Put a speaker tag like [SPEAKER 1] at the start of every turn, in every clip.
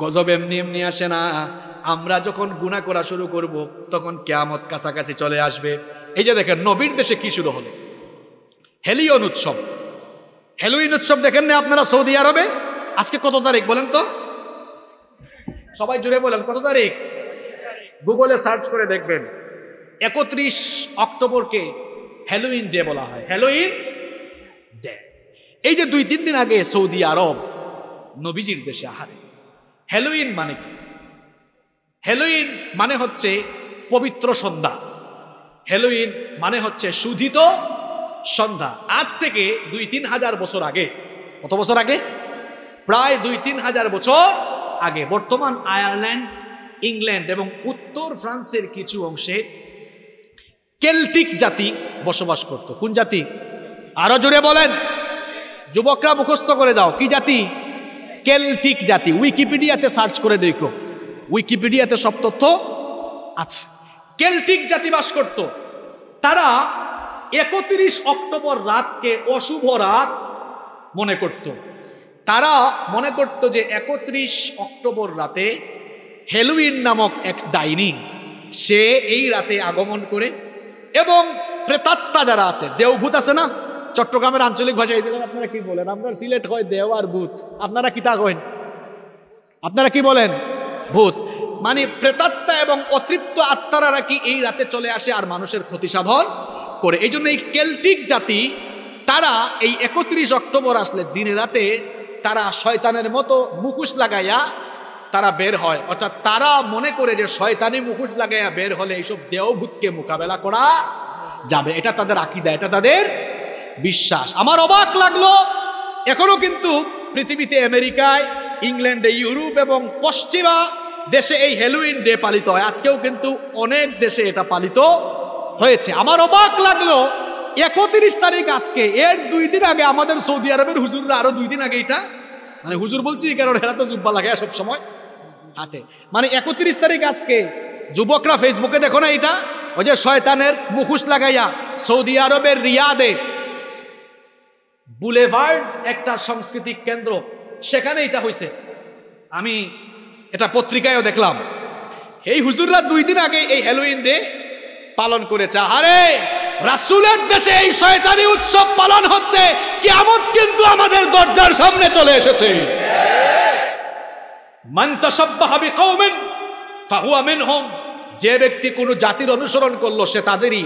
[SPEAKER 1] গজব এমনি এমনি আসে না আমরা যখন গুণা করা শুরু করব তখন কেয়ামত কাছাকাছি চলে আসবে এই যে দেখেন নবীর দেশে কি শুরু হলো হেলিওন উৎসব হেলোইন উৎসব দেখেন না আপনারা সৌদি আরবে আজকে কত তারিখ বলেন তো সবাই জুড়ে বলেন কত তারিখ গুগলে সার্চ করে দেখবেন একত্রিশ অক্টোবরকে হ্যালোইন ডে বলা হয় হ্যালোইন ডে এই যে দুই তিন দিন আগে সৌদি আরব নবীজির দেশে আহারে হ্যালোইন মানে কি হ্যালোইন মানে হচ্ছে পবিত্র সন্ধ্যা হ্যালোইন মানে হচ্ছে সুধিত সন্ধ্যা আজ থেকে দুই তিন হাজার বছর আগে কত বছর আগে প্রায় দুই তিন হাজার বছর আগে বর্তমান আয়ারল্যান্ড ইংল্যান্ড এবং উত্তর ফ্রান্সের কিছু অংশে কেল্টিক জাতি বসবাস করত কোন জাতি আরো জোরে বলেন যুবকরা মুখস্থ করে দাও কি জাতি কেলটিক জাতি উইকিপিডিয়াতে সার্চ করে দেখো উইকিপিডিয়াতে সব তথ্য আছে কেলটিক জাতি বাস করত তারা একত্রিশ অক্টোবর রাতকে অশুভ রাত মনে করত তারা মনে করত যে একত্রিশ অক্টোবর রাতে হেলুইন নামক এক ডাইনি সে এই রাতে আগমন করে এবং প্রেতাত্মা যারা আছে দেওভূত আছে না চট্টগ্রামের আঞ্চলিক ভাষায় এদের আপনারা কি বলেন আপনার সিলেট হয় দেও আর ভূত আপনারা কি তা কেন আপনারা কি বলেন ভূত মানে প্রেতাত্মা এবং অতৃপ্ত আত্মারা কি এই রাতে চলে আসে আর মানুষের ক্ষতি সাধন করে এই জন্য এই কেল্টিক জাতি তারা এই একত্রিশ অক্টোবর আসলে দিনে রাতে তারা শয়তানের মতো মুখোশ লাগাইয়া তারা বের হয় অর্থাৎ তারা মনে করে যে শয়তানি মুখোশ লাগাইয়া বের হলে এইসব দেওভূতকে মোকাবেলা করা যাবে এটা তাদের আকিদা এটা তাদের বিশ্বাস আমার অবাক লাগলো এখনও কিন্তু পৃথিবীতে আমেরিকায় ইংল্যান্ডে ইউরোপ এবং পশ্চিমা দেশে এই হ্যালোইন ডে পালিত হয় আজকেও কিন্তু অনেক দেশে এটা পালিত হয়েছে আমার অবাক লাগলো একত্রিশ তারিখ আজকে এর দুই দিন আগে আমাদের সৌদি আরবের হুজুররা আরো দুই দিন আগে এটা মানে হুজুর বলছি কারণ হেরা তো জুব্বা লাগে সব সময় হাতে মানে একত্রিশ তারিখ আজকে যুবকরা ফেসবুকে দেখো না এটা ওই যে শয়তানের মুখুশ লাগাইয়া সৌদি আরবের রিয়াদে বুলেভার্ড একটা সাংস্কৃতিক কেন্দ্র সেখানে এটা হয়েছে আমি এটা পত্রিকায়ও দেখলাম এই হুজুররা দুই দিন আগে এই হ্যালোইন ডে পালন করেছে আরে রাসুলের দেশে এই শয়তানি উৎসব পালন হচ্ছে কেমন কিন্তু আমাদের দরজার সামনে চলে এসেছে যে ব্যক্তি কোনো জাতির অনুসরণ করলো সে তাদেরই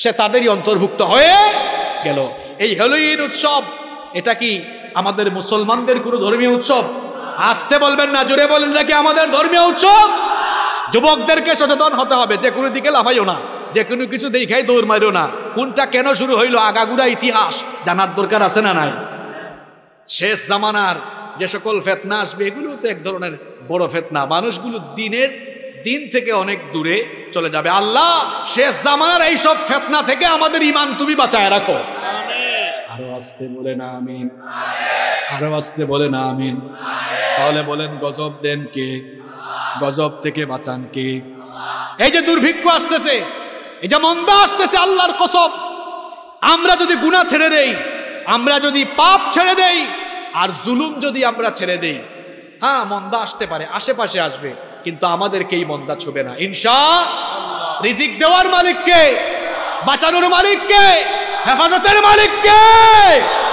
[SPEAKER 1] সে তাদেরই অন্তর্ভুক্ত হয়ে গেল এই হ্যালোইন উৎসব এটা কি আমাদের মুসলমানদের কোনো ধর্মীয় উৎসব আসতে বলবেন না জুড়ে বলেন নাকি আমাদের ধর্মীয় উৎসব যুবকদেরকে সচেতন হতে হবে যে কোনো দিকে লাফাইও না যে কোনো কিছু দেখাই দৌড় মারিও না কোনটা কেন শুরু হইল আগাগুড়া ইতিহাস জানার দরকার আছে না নাই শেষ জামানার যে সকল ফেতনা আসবে এগুলো তো এক ধরনের বড় ফেতনা মানুষগুলো দিনের দিন থেকে অনেক দূরে চলে যাবে আল্লাহ শেষ জামানার এইসব ফেতনা থেকে আমাদের ইমান তুমি বাঁচায় রাখো আরো আসতে বলে না আমিন আরো আসতে বলে না আমিন তাহলে বলেন গজব দেন কে গজব থেকে বাঁচান কে এই যে দুর্ভিক্ষ আসতেছে এই যে মন্দ আসতেছে আল্লাহর কসব আমরা যদি গুণা ছেড়ে দেই আমরা যদি পাপ ছেড়ে দেই আর জুলুম যদি আমরা ছেড়ে দেই হ্যাঁ মন্দা আসতে পারে আশেপাশে আসবে কিন্তু আমাদেরকে এই মন্দা ছুবে না ইনশা রিজিক দেওয়ার মালিককে বাঁচানোর মালিককে হেফাজতের মালিককে